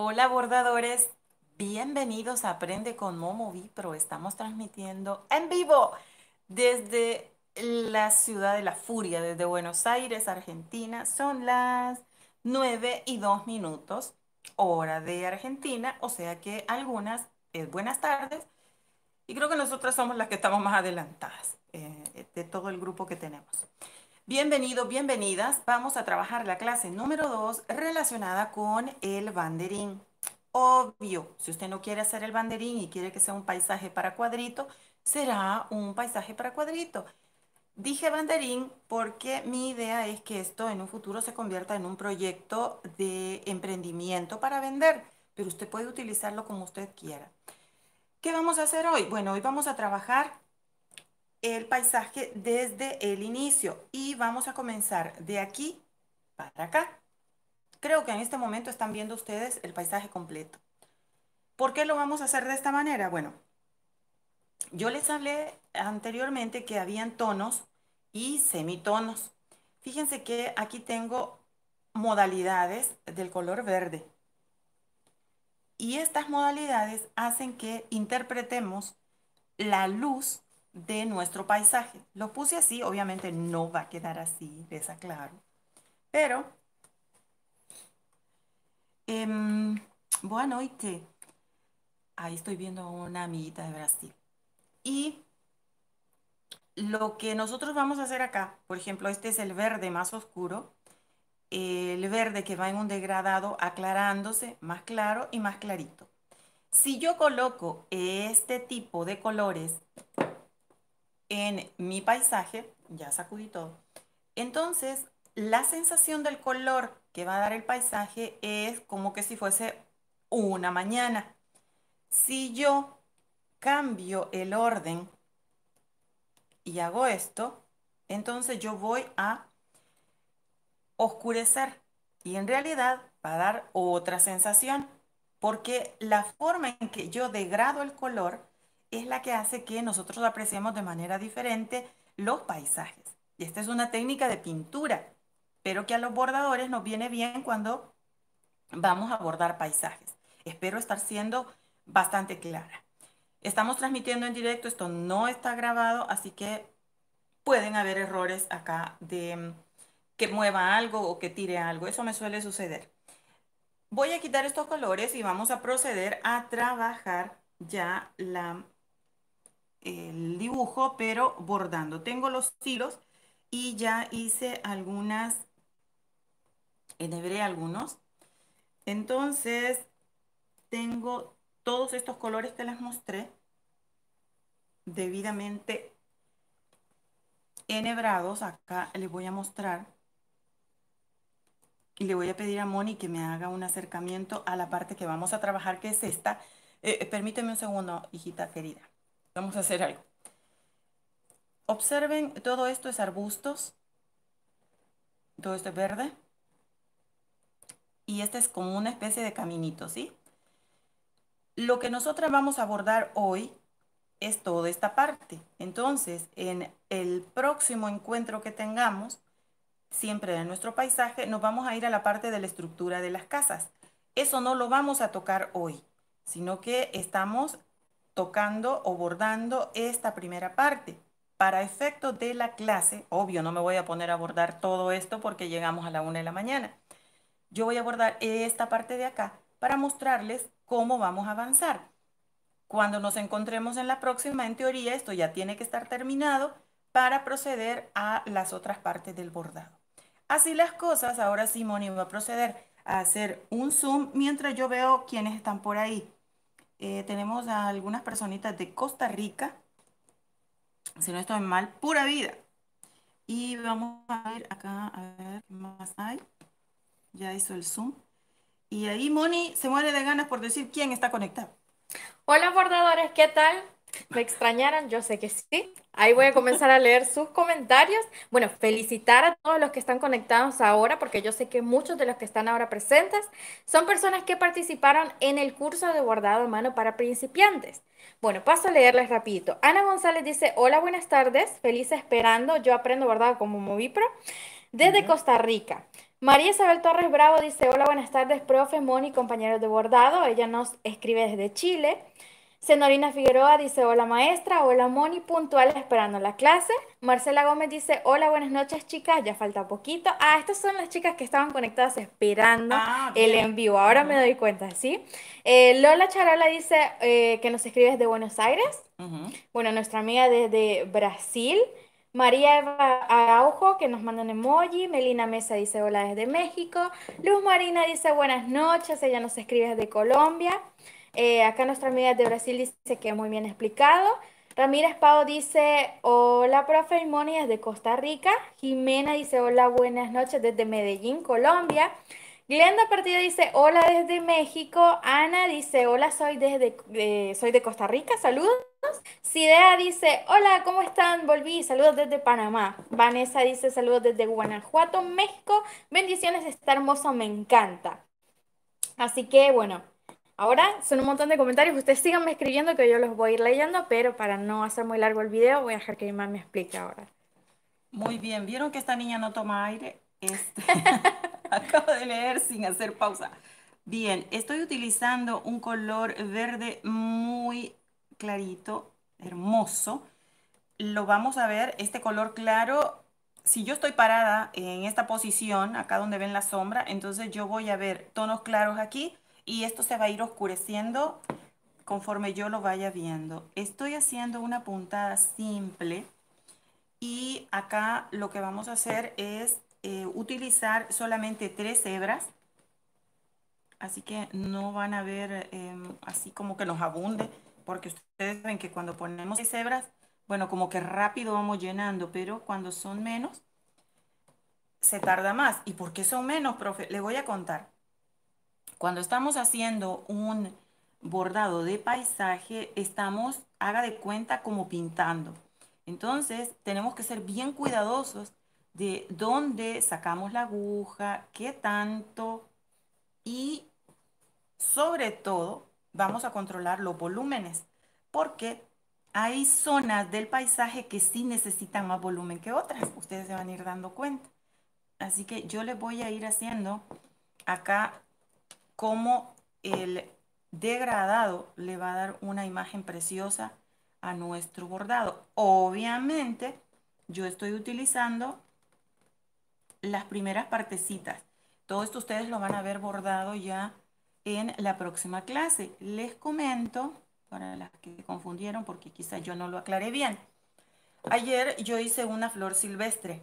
Hola bordadores, bienvenidos a Aprende con Momo Vipro. Estamos transmitiendo en vivo desde la ciudad de la furia, desde Buenos Aires, Argentina. Son las 9 y 2 minutos, hora de Argentina, o sea que algunas es eh, buenas tardes. Y creo que nosotras somos las que estamos más adelantadas eh, de todo el grupo que tenemos. Bienvenidos, bienvenidas. Vamos a trabajar la clase número 2 relacionada con el banderín. Obvio, si usted no quiere hacer el banderín y quiere que sea un paisaje para cuadrito, será un paisaje para cuadrito. Dije banderín porque mi idea es que esto en un futuro se convierta en un proyecto de emprendimiento para vender, pero usted puede utilizarlo como usted quiera. ¿Qué vamos a hacer hoy? Bueno, hoy vamos a trabajar el paisaje desde el inicio y vamos a comenzar de aquí para acá. Creo que en este momento están viendo ustedes el paisaje completo. ¿Por qué lo vamos a hacer de esta manera? Bueno, yo les hablé anteriormente que habían tonos y semitonos. Fíjense que aquí tengo modalidades del color verde. Y estas modalidades hacen que interpretemos la luz de nuestro paisaje. Lo puse así, obviamente no va a quedar así, les aclaro. Pero, em, bueno, y ahí estoy viendo a una amiguita de Brasil. Y lo que nosotros vamos a hacer acá, por ejemplo, este es el verde más oscuro, el verde que va en un degradado aclarándose más claro y más clarito. Si yo coloco este tipo de colores en mi paisaje, ya sacudí todo. Entonces, la sensación del color que va a dar el paisaje es como que si fuese una mañana. Si yo cambio el orden y hago esto, entonces yo voy a oscurecer y en realidad va a dar otra sensación porque la forma en que yo degrado el color es la que hace que nosotros apreciemos de manera diferente los paisajes. Y esta es una técnica de pintura, pero que a los bordadores nos viene bien cuando vamos a bordar paisajes. Espero estar siendo bastante clara. Estamos transmitiendo en directo, esto no está grabado, así que pueden haber errores acá de mm, que mueva algo o que tire algo. Eso me suele suceder. Voy a quitar estos colores y vamos a proceder a trabajar ya la el dibujo, pero bordando. Tengo los hilos y ya hice algunas, enhebré algunos. Entonces, tengo todos estos colores que les mostré debidamente enhebrados. Acá les voy a mostrar. Y le voy a pedir a Moni que me haga un acercamiento a la parte que vamos a trabajar, que es esta. Eh, permíteme un segundo, hijita querida. Vamos a hacer algo. Observen, todo esto es arbustos. Todo esto es verde. Y este es como una especie de caminito, ¿sí? Lo que nosotras vamos a abordar hoy es toda esta parte. Entonces, en el próximo encuentro que tengamos, siempre en nuestro paisaje, nos vamos a ir a la parte de la estructura de las casas. Eso no lo vamos a tocar hoy, sino que estamos tocando o bordando esta primera parte. Para efecto de la clase, obvio, no me voy a poner a bordar todo esto porque llegamos a la una de la mañana. Yo voy a bordar esta parte de acá para mostrarles cómo vamos a avanzar. Cuando nos encontremos en la próxima, en teoría, esto ya tiene que estar terminado para proceder a las otras partes del bordado. Así las cosas, ahora Simón va a proceder a hacer un zoom mientras yo veo quiénes están por ahí. Eh, tenemos a algunas personitas de Costa Rica, si no estoy mal, pura vida. Y vamos a ir acá, a ver qué más hay. Ya hizo el zoom. Y ahí Moni se muere de ganas por decir quién está conectado. Hola, bordadores, ¿qué tal? Me extrañaron, yo sé que sí. Ahí voy a comenzar a leer sus comentarios. Bueno, felicitar a todos los que están conectados ahora, porque yo sé que muchos de los que están ahora presentes son personas que participaron en el curso de bordado a mano para principiantes. Bueno, paso a leerles rapidito. Ana González dice, hola, buenas tardes, feliz esperando, yo aprendo bordado como Movipro desde Costa Rica. María Isabel Torres Bravo dice, hola, buenas tardes, profe, Moni, compañeros de bordado. Ella nos escribe desde Chile. Senorina Figueroa dice hola maestra, hola Moni, puntual esperando la clase. Marcela Gómez dice hola, buenas noches chicas, ya falta poquito. Ah, estas son las chicas que estaban conectadas esperando ah, el envío, ahora me doy cuenta, ¿sí? Eh, Lola Charola dice eh, que nos escribe desde Buenos Aires. Bueno, nuestra amiga desde Brasil. María Eva Araujo, que nos manda un emoji. Melina Mesa dice hola desde México. Luz Marina dice buenas noches, ella nos escribe desde Colombia. Eh, acá nuestra amiga de Brasil dice que muy bien explicado. Ramírez Pau dice, hola profe y Moni desde Costa Rica. Jimena dice, hola, buenas noches desde Medellín, Colombia. Glenda Partida dice, hola desde México. Ana dice, hola, soy, desde, soy de Costa Rica, saludos. Sidea dice, hola, ¿cómo están? Volví, saludos desde Panamá. Vanessa dice, saludos desde Guanajuato, México. Bendiciones, está hermoso, me encanta. Así que bueno, Ahora son un montón de comentarios, ustedes síganme escribiendo que yo los voy a ir leyendo, pero para no hacer muy largo el video voy a dejar que mi mamá me explique ahora. Muy bien, ¿vieron que esta niña no toma aire? Este, acabo de leer sin hacer pausa. Bien, estoy utilizando un color verde muy clarito, hermoso. Lo vamos a ver, este color claro, si yo estoy parada en esta posición, acá donde ven la sombra, entonces yo voy a ver tonos claros aquí, y esto se va a ir oscureciendo conforme yo lo vaya viendo. Estoy haciendo una puntada simple y acá lo que vamos a hacer es eh, utilizar solamente tres hebras. Así que no van a ver em, así como que nos abunde, porque ustedes ven que cuando ponemos tres hebras, bueno, como que rápido vamos llenando, pero cuando son menos, se tarda más. ¿Y por qué son menos, profe? Le voy a contar. Cuando estamos haciendo un bordado de paisaje, estamos, haga de cuenta, como pintando. Entonces, tenemos que ser bien cuidadosos de dónde sacamos la aguja, qué tanto y sobre todo vamos a controlar los volúmenes porque hay zonas del paisaje que sí necesitan más volumen que otras. Ustedes se van a ir dando cuenta. Así que yo les voy a ir haciendo acá cómo el degradado le va a dar una imagen preciosa a nuestro bordado. Obviamente, yo estoy utilizando las primeras partecitas. Todo esto ustedes lo van a ver bordado ya en la próxima clase. Les comento, para las que confundieron, porque quizás yo no lo aclaré bien. Ayer yo hice una flor silvestre.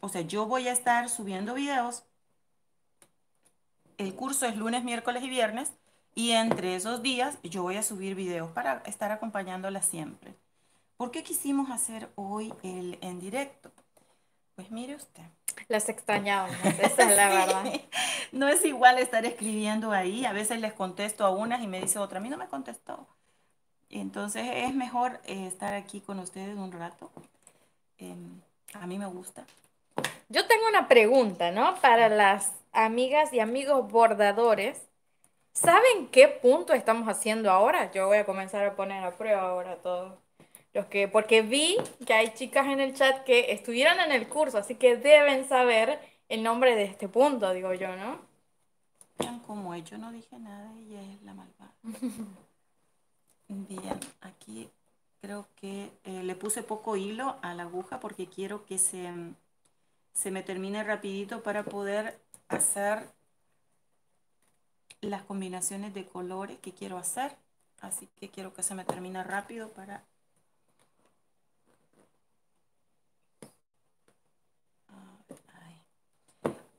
O sea, yo voy a estar subiendo videos el curso es lunes, miércoles y viernes y entre esos días yo voy a subir videos para estar acompañándola siempre. ¿Por qué quisimos hacer hoy el en directo? Pues mire usted. Las extrañamos, esa es la verdad. No es igual estar escribiendo ahí. A veces les contesto a unas y me dice otra, a mí no me contestó. Entonces es mejor eh, estar aquí con ustedes un rato. Em, a mí me gusta. Yo tengo una pregunta, ¿no? Para las amigas y amigos bordadores. ¿Saben qué punto estamos haciendo ahora? Yo voy a comenzar a poner a prueba ahora todos los que, porque vi que hay chicas en el chat que estuvieron en el curso, así que deben saber el nombre de este punto, digo yo, ¿no? como yo no dije nada, y es la malvada. Bien, aquí creo que eh, le puse poco hilo a la aguja porque quiero que se se me termine rapidito para poder hacer las combinaciones de colores que quiero hacer. Así que quiero que se me termine rápido para...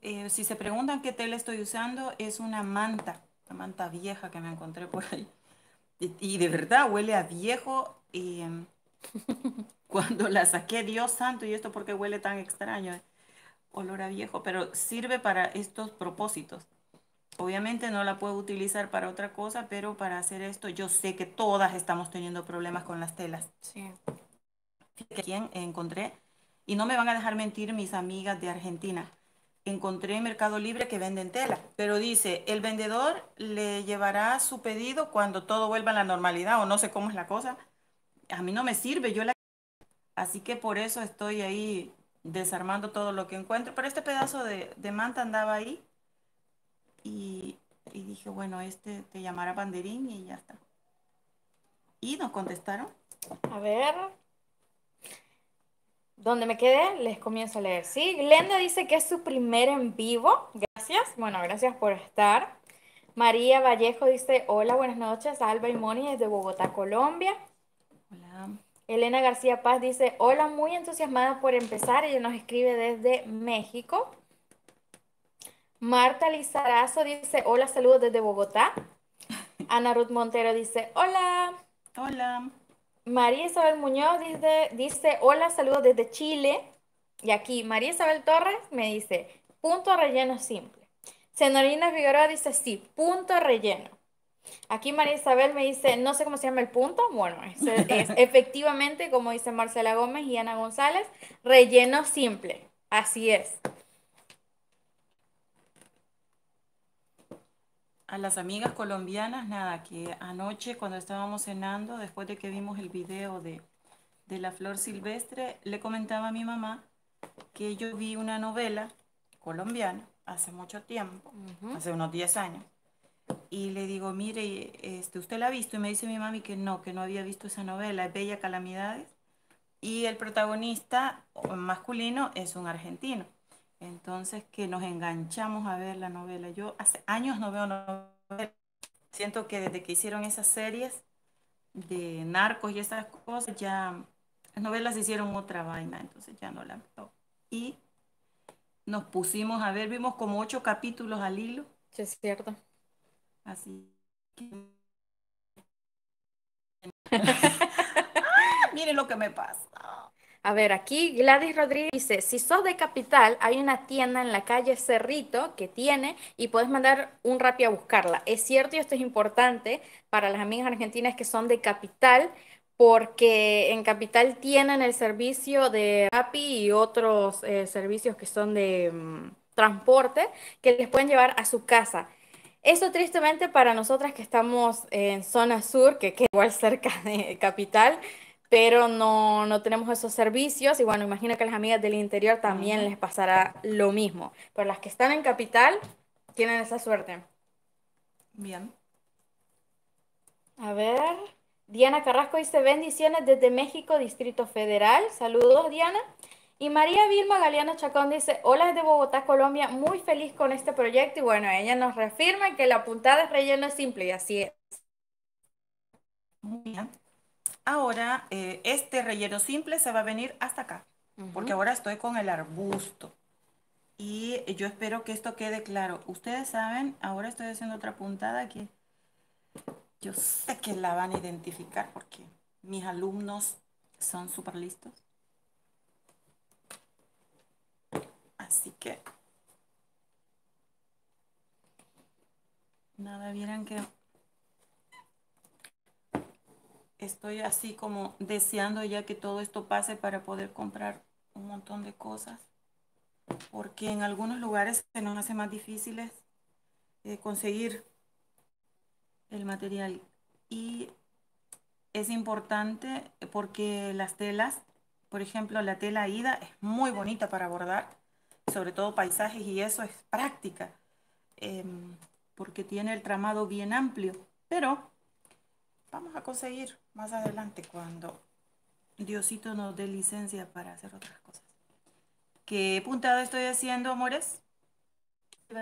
Eh, si se preguntan qué tela estoy usando, es una manta, una manta vieja que me encontré por ahí. Y, de verdad huele a viejo. Eh, cuando la saqué, Dios santo, ¿y esto porque huele tan extraño? Eh olor a viejo, pero sirve para estos propósitos. Obviamente no la puedo utilizar para otra cosa, pero para hacer esto yo sé que todas estamos teniendo problemas con las telas. Sí. ¿Quién? encontré, y no me van a dejar mentir mis amigas de Argentina, encontré en Mercado Libre que venden tela, pero dice, el vendedor le llevará su pedido cuando todo vuelva a la normalidad o no sé cómo es la cosa. A mí no me sirve, yo la... Así que por eso estoy ahí desarmando todo lo que encuentro, pero este pedazo de, manta andaba ahí y, dije, bueno, este te llamará banderín y ya está. Y nos contestaron. A ver. ¿Dónde me quedé? Les comienzo a leer. Sí, Glenda dice que es su primer en vivo. Gracias. Bueno, gracias por estar. María Vallejo dice, hola, buenas noches. Alba y Moni de Bogotá, Colombia. Hola. Elena García Paz dice, hola, muy entusiasmada por empezar. Ella nos escribe desde México. Marta Lizarazo dice, hola, saludos desde Bogotá. Ana Ruth Montero dice, hola. Hola. María Isabel Muñoz dice, dice, hola, saludos desde Chile. Y aquí María Isabel Torres me dice, punto relleno simple. Senorina Figueroa dice, sí, punto relleno. Aquí María Isabel me dice, no sé cómo se llama el punto. Bueno, efectivamente, como dicen Marcela Gómez y Ana González, relleno simple. Así es. A las amigas colombianas, nada, que anoche cuando estábamos cenando, después de que vimos el video de, de la flor silvestre, le comentaba a mi mamá que yo vi una novela colombiana hace mucho tiempo, hace unos 10 años, y le digo, mire, este, ¿usted la ha visto? Y me dice mi mami que no, que no había visto esa novela, es Bella Calamidades. Y el protagonista masculino es un argentino. Entonces, que nos enganchamos a ver la novela. Yo hace años no veo novelas. Siento que desde que hicieron esas series de narcos y esas cosas, ya las novelas hicieron otra vaina, entonces ya no la veo. Y nos pusimos a ver, vimos como ocho capítulos al hilo. Sí, es cierto. Así miren lo que me pasa. A ver, aquí Gladys Rodríguez dice, si sos de capital, hay una tienda en la calle Cerrito que tiene y puedes mandar un rapi a buscarla. Es cierto y esto es importante para las amigas argentinas que son de capital, porque en capital tienen el servicio de rapi y otros eh, servicios que son de mm, transporte que les pueden llevar a su casa. Eso tristemente para nosotras que estamos en zona sur, que queda igual cerca de capital, pero no, no tenemos esos servicios y bueno, imagino que a las amigas del interior también les pasará lo mismo, pero las que están en capital tienen esa suerte. Bien. A ver, Diana Carrasco dice bendiciones desde México, Distrito Federal. Saludos, Diana. Y María Vilma Galeano Chacón dice, hola desde Bogotá, Colombia, muy feliz con este proyecto. Y bueno, ella nos reafirma que la puntada es relleno es simple y así es. Muy bien. Ahora, eh, este relleno simple se va a venir hasta acá, porque ahora estoy con el arbusto. Y yo espero que esto quede claro. Ustedes saben, ahora estoy haciendo otra puntada que yo sé que la van a identificar porque mis alumnos son súper listos. Así que nada, vieran que estoy así como deseando ya que todo esto pase para poder comprar un montón de cosas, porque en algunos lugares se nos hace más difícil eh, conseguir el material y es importante porque las telas, por ejemplo, la tela ida es muy bonita para bordar sobre todo paisajes y eso es práctica, em, porque tiene el tramado bien amplio, pero vamos a conseguir más adelante cuando Diosito nos dé licencia para hacer otras cosas. ¿Qué puntado estoy haciendo, amores? a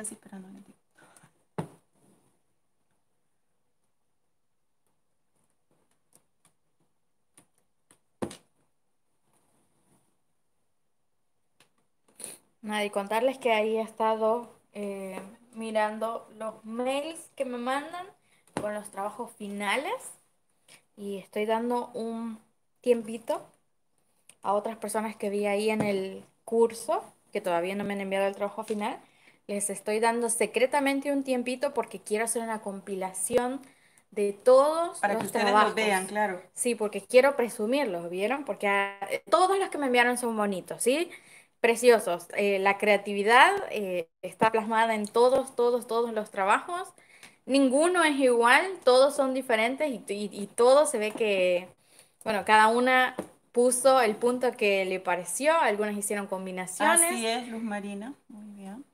Nada, y contarles que ahí he estado eh, mirando los mails que me mandan con los trabajos finales y estoy dando un tiempito a otras personas que vi ahí en el curso, que todavía no me han enviado el trabajo final. Les estoy dando secretamente un tiempito porque quiero hacer una compilación de todos Para los que ustedes vean, claro. Sí, porque quiero presumirlos, ¿vieron? Porque ah, todos los que me enviaron son bonitos, ¿sí? preciosos. Eh, la creatividad eh, está plasmada en todos, todos, todos los trabajos. Ninguno es igual, todos son diferentes y, y, todo se ve que, bueno, cada una puso el punto que le pareció, algunas hicieron combinaciones. Así es, Luz Marina, muy bien.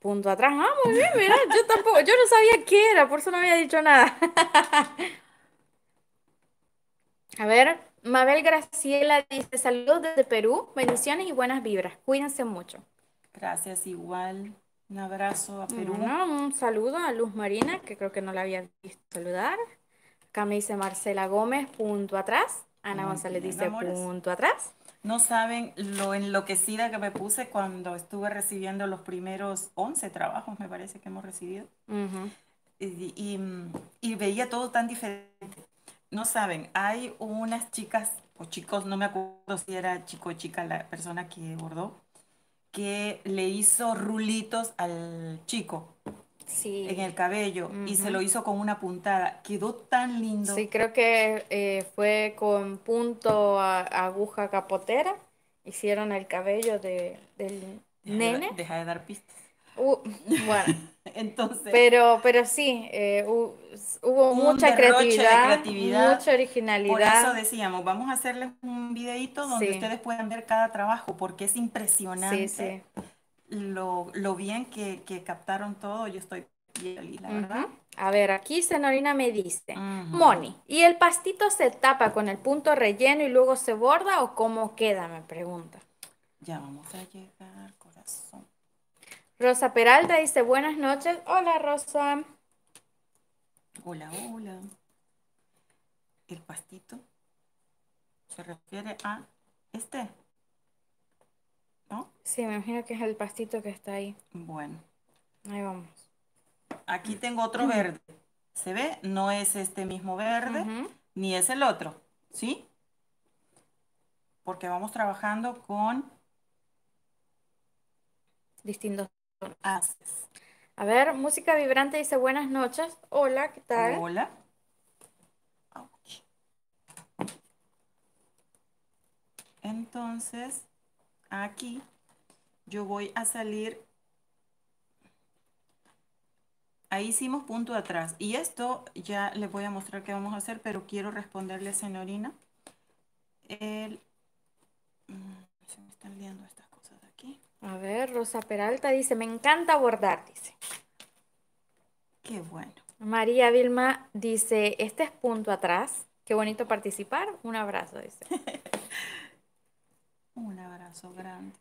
Punto atrás, ah, muy bien, mira, yo tampoco, yo no sabía qué era, por eso no había dicho nada. A ver, Mabel Graciela dice saludos desde Perú, bendiciones y buenas vibras. Cuídense mucho. Gracias igual. Un abrazo a Perú. un saludo a Luz Marina, que creo que no la había visto saludar. Acá me dice Marcela Gómez, punto atrás. Ana González dice punto atrás. No saben lo enloquecida que me puse cuando estuve recibiendo los primeros 11 trabajos, me parece que hemos recibido. y veía todo tan diferente no saben, hay unas chicas o chicos, no me acuerdo si era chico o chica la persona que bordó, que le hizo rulitos al chico. Sí. en el cabello y se lo hizo con una puntada. Quedó tan lindo. Sí, creo que eh, fue con punto a, aguja capotera. Hicieron el cabello de, del nene. deja de dar pistas bueno. Entonces. Pero, pero sí, eh, hubo mucha creatividad, mucha originalidad. Por eso decíamos, vamos a hacerles un videito donde ustedes pueden ver cada trabajo, porque es impresionante Lo, bien que, captaron todo. Yo estoy bien, la verdad. A ver, aquí Senorina me dice, Moni, ¿y el pastito se tapa con el punto relleno y luego se borda o cómo queda? Me pregunta. Ya vamos a llegar, corazón. Rosa Peralta dice buenas noches. Hola, Rosa. Hola, hola. El pastito se refiere a este. ¿No? Sí, me imagino que es el pastito que está ahí. Bueno. Ahí vamos. Aquí tengo otro verde. ¿Se ve? No es este mismo verde, ni es el otro. ¿Sí? Porque vamos trabajando con distintos haces. A ver, música vibrante dice buenas noches. Hola, ¿qué tal? Hola. Entonces, aquí yo voy a salir. Ahí hicimos punto atrás. Y esto ya les voy a mostrar qué vamos a hacer, pero quiero responderle señorina El A ver, Rosa Peralta dice, me encanta bordar, dice. Qué bueno. María Vilma dice, este es punto atrás. Qué bonito participar. Un abrazo, dice. Un abrazo grande.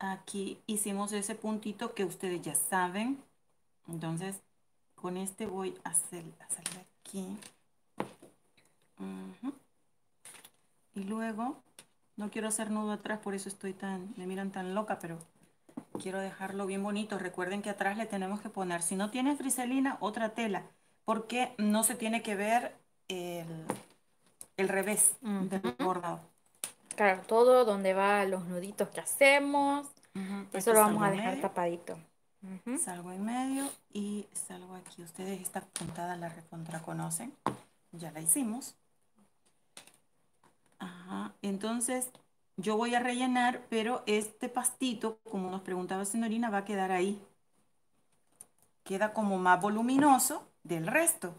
Aquí hicimos ese puntito que ustedes ya saben. Entonces, con este voy a hacer, aquí. Y luego no quiero hacer nudo atrás, por eso estoy tan, me miran tan loca, pero quiero dejarlo bien bonito. Recuerden que atrás le tenemos que poner, si no tiene friselina, otra tela, porque no se tiene que ver el, revés del bordado. Claro, todo donde va los nuditos que hacemos, eso lo vamos a dejar tapadito. Salgo en medio y salgo aquí. Ustedes esta puntada la recontra conocen, ya la hicimos. Ajá. Entonces, yo voy a rellenar, pero este pastito, como nos preguntaba señorina va a quedar ahí. Queda como más voluminoso del resto.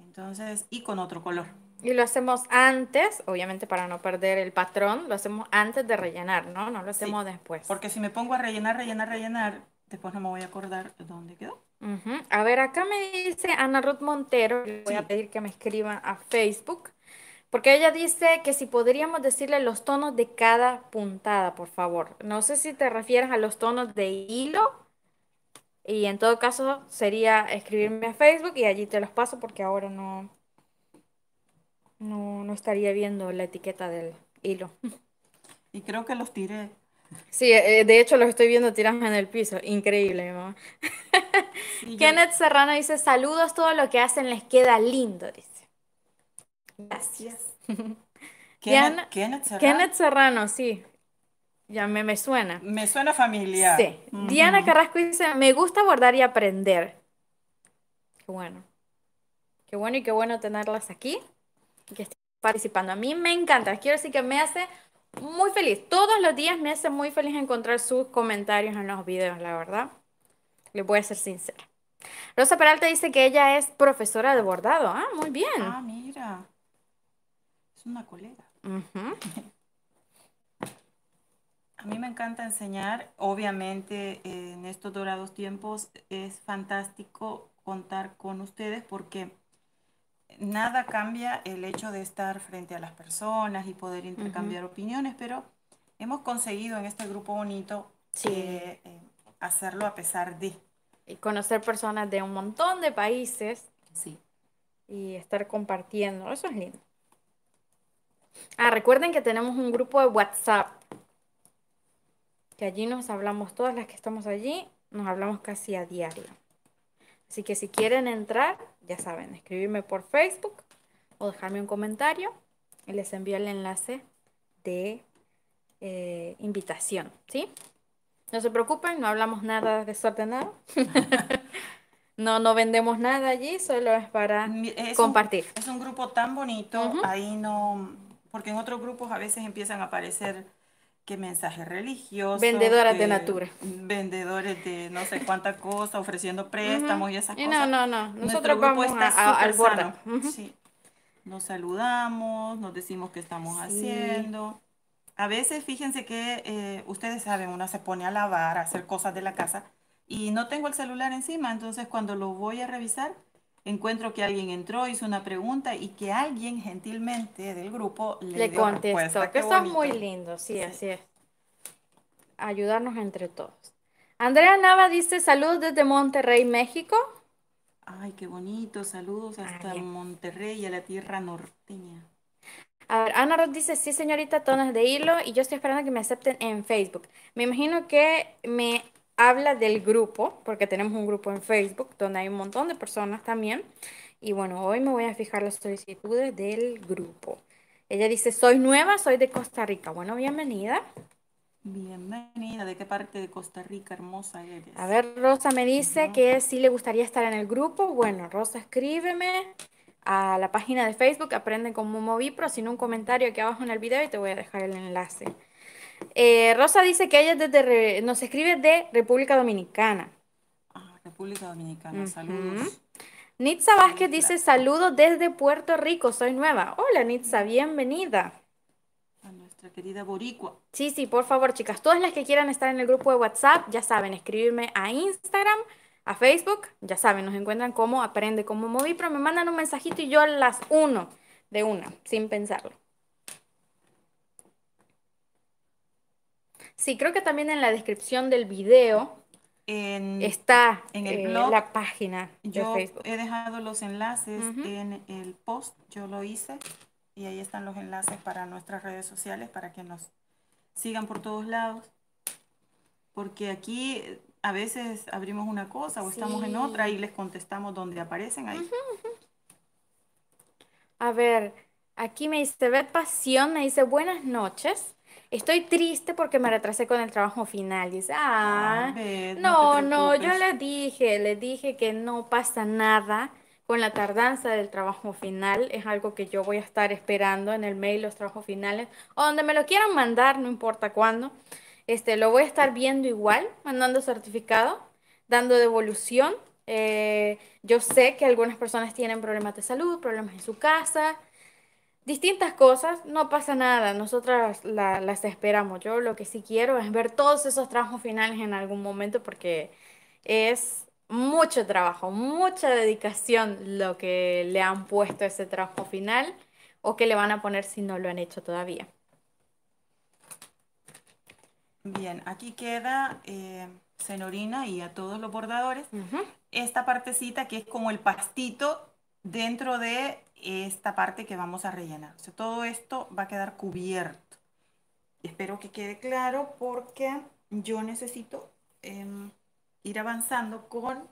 Entonces, y con otro color. Y lo hacemos antes, obviamente para no perder el patrón, lo hacemos antes de rellenar, ¿no? No lo hacemos después. Porque si me pongo a rellenar, rellenar, rellenar, después no me voy a acordar dónde quedó. A ver, acá me dice Ana Ruth Montero, le voy a pedir que me escriba a Facebook porque ella dice que si podríamos decirle los tonos de cada puntada, por favor. No sé si te refieres a los tonos de hilo. Y en todo caso sería escribirme a Facebook y allí te los paso porque ahora no, no, estaría viendo la etiqueta del hilo. Y creo que los tiré. Sí, eh, eh, de hecho los estoy viendo tirados en el piso. Increíble, mi mamá. Kenneth Serrano dice, saludos, todo lo que hacen les queda lindo, dice. Gracias. Kenneth Serrano. Serrano, sí. Ya me, suena. Me suena familiar. Sí. Diana Carrasco dice, me gusta bordar y aprender. Qué bueno. Qué bueno y qué bueno tenerlas aquí. Y que estén participando. A mí me encanta. Quiero decir que me hace muy feliz. Todos los días me hace muy feliz encontrar sus comentarios en los videos, la verdad. Le voy a ser sincera. Rosa Peralta dice que ella es profesora de bordado. Ah, muy bien. Ah, mira. Es una colega. A mí me encanta enseñar, obviamente en estos dorados tiempos es fantástico contar con ustedes porque nada cambia el hecho de estar frente a las personas y poder intercambiar opiniones, pero hemos conseguido en este grupo bonito eh, eh, hacerlo a pesar de. Y conocer personas de un montón de países. Sí. Y estar compartiendo, eso es lindo. Ah, recuerden que tenemos un grupo de WhatsApp. Que allí nos hablamos todas las que estamos allí, nos hablamos casi a diario. Así que si quieren entrar, ya saben, escribirme por Facebook o dejarme un comentario y les envío el enlace de eh, invitación, ¿sí? No se preocupen, no hablamos nada desordenado. no, no vendemos nada allí, solo es para compartir. es un grupo tan bonito, ahí no porque en otros grupos a veces empiezan a aparecer que mensajes religiosos. Vendedoras de natura. Vendedores de no sé cuánta cosa, ofreciendo préstamos y esas cosas. No, no, no. Nosotros Nuestro al borde. Nos saludamos, nos decimos qué estamos haciendo. A veces, fíjense que eh, ustedes saben, uno se pone a lavar, a hacer cosas de la casa y no tengo el celular encima, entonces cuando lo voy a revisar, encuentro que alguien entró, hizo una pregunta y que alguien gentilmente del grupo le, contestó. Que eso es muy lindo, sí, así es. Ayudarnos entre todos. Andrea Nava dice saludos desde Monterrey, México. Ay, qué bonito, saludos hasta Monterrey y a la tierra norteña. A ver, Ana Roth dice, sí señorita, tonos de hilo y yo estoy esperando que me acepten en Facebook. Me imagino que me habla del grupo, porque tenemos un grupo en Facebook donde hay un montón de personas también. Y bueno, hoy me voy a fijar las solicitudes del grupo. Ella dice, soy nueva, soy de Costa Rica. Bueno, bienvenida. Bienvenida, ¿de qué parte de Costa Rica hermosa eres? A ver, Rosa me dice que sí le gustaría estar en el grupo. Bueno, Rosa, escríbeme a la página de Facebook, aprende como Pro, sino un comentario aquí abajo en el video y te voy a dejar el enlace. Eh, Rosa dice que ella desde nos escribe de República Dominicana. Ah, República Dominicana, saludos. Nitza Vázquez dice saludos desde Puerto Rico, soy nueva. Hola Nitza, bienvenida. A nuestra querida Boricua. Sí, sí, por favor chicas, todas las que quieran estar en el grupo de WhatsApp, ya saben, escribirme a Instagram, a Facebook, ya saben, nos encuentran como Aprende como Pero me mandan un mensajito y yo las uno de una, sin pensarlo. Sí, creo que también en la descripción del video está en el eh, la página yo He dejado los enlaces en el post, yo lo hice y ahí están los enlaces para nuestras redes sociales para que nos sigan por todos lados. Porque aquí eh, a veces abrimos una cosa o estamos en otra y les contestamos donde aparecen ahí. A ver, aquí me dice, ve pasión, me dice buenas noches estoy triste porque me retrasé con el trabajo final. Y dice, ah, ah no, no, yo le dije, le dije que no pasa nada con la tardanza del trabajo final. Es algo que yo voy a estar esperando en el mail, los trabajos finales, o donde me lo quieran mandar, no importa cuándo. Este, lo voy a estar viendo igual, mandando certificado, dando devolución. Eh, yo sé que algunas personas tienen problemas de salud, problemas en su casa, distintas cosas, no pasa nada, nosotras las esperamos. Yo lo que sí quiero es ver todos esos trabajos finales en algún momento porque es mucho trabajo, mucha dedicación lo que le han puesto a ese trabajo final o que le van a poner si no lo han hecho todavía. Bien, aquí queda eh, senorina y a todos los bordadores. Esta partecita que es como el pastito dentro de esta parte que vamos a rellenar. todo esto va a quedar cubierto. Espero que quede claro porque yo necesito em, ir avanzando con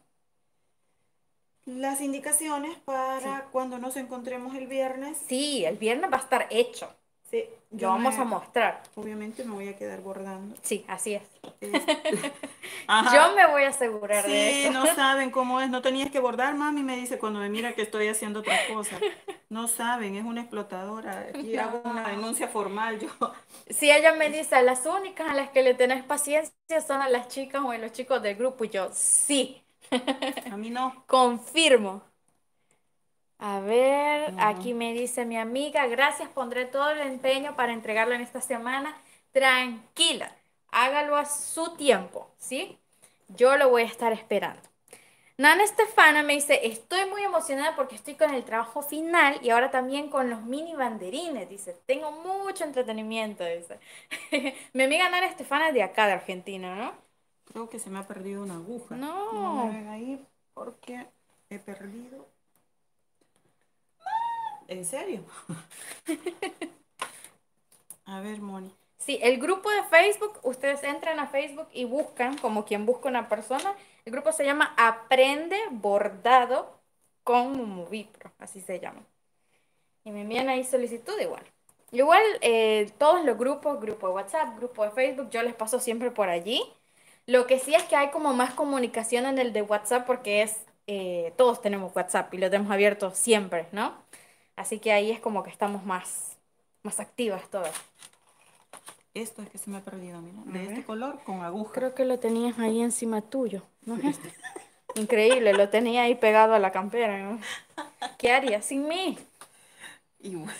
las indicaciones para cuando nos encontremos el viernes. Sí, el viernes va a estar hecho. Sí, yo vamos a mostrar. Obviamente me voy a quedar bordando. Sí, así es. yo me voy a asegurar de eso. no saben cómo es. No tenías que bordar, mami me dice cuando me mira que estoy haciendo otra cosa. No saben, es una explotadora. Aquí hago una denuncia formal yo. Sí, ella me dice, las únicas a las que le tenés paciencia son a las chicas o a los chicos del grupo. Y yo, sí. A mí no. Confirmo. A ver, aquí me dice mi amiga, gracias, pondré todo el empeño para entregarlo en esta semana. Tranquila, hágalo a su tiempo, ¿sí? Yo lo voy a estar esperando. Nana Estefana me dice, estoy muy emocionada porque estoy con el trabajo final y ahora también con los mini banderines. Dice, tengo mucho entretenimiento. Dice. mi amiga Nana Estefana es de acá, de Argentina, ¿no? Creo que se me ha perdido una aguja. No. No ahí porque he perdido ¿En serio? a ver, Moni. Sí, el grupo de Facebook, ustedes entran a Facebook y buscan, como quien busca una persona. El grupo se llama Aprende Bordado con Mumubipro, así se llama. Y me envían ahí solicitud igual. Igual eh, todos los grupos, grupo de WhatsApp, grupo de Facebook, yo les paso siempre por allí. Lo que sí es que hay como más comunicación en el de WhatsApp porque es, eh, todos tenemos WhatsApp y lo tenemos abierto siempre, ¿no? Así que ahí es como que estamos más, más activas todas. Esto es que se me ha perdido, mira, de este color con aguja. Creo que lo tenías ahí encima tuyo, Increíble, lo tenía ahí pegado a la campera. ¿Qué haría sin mí? Y bueno.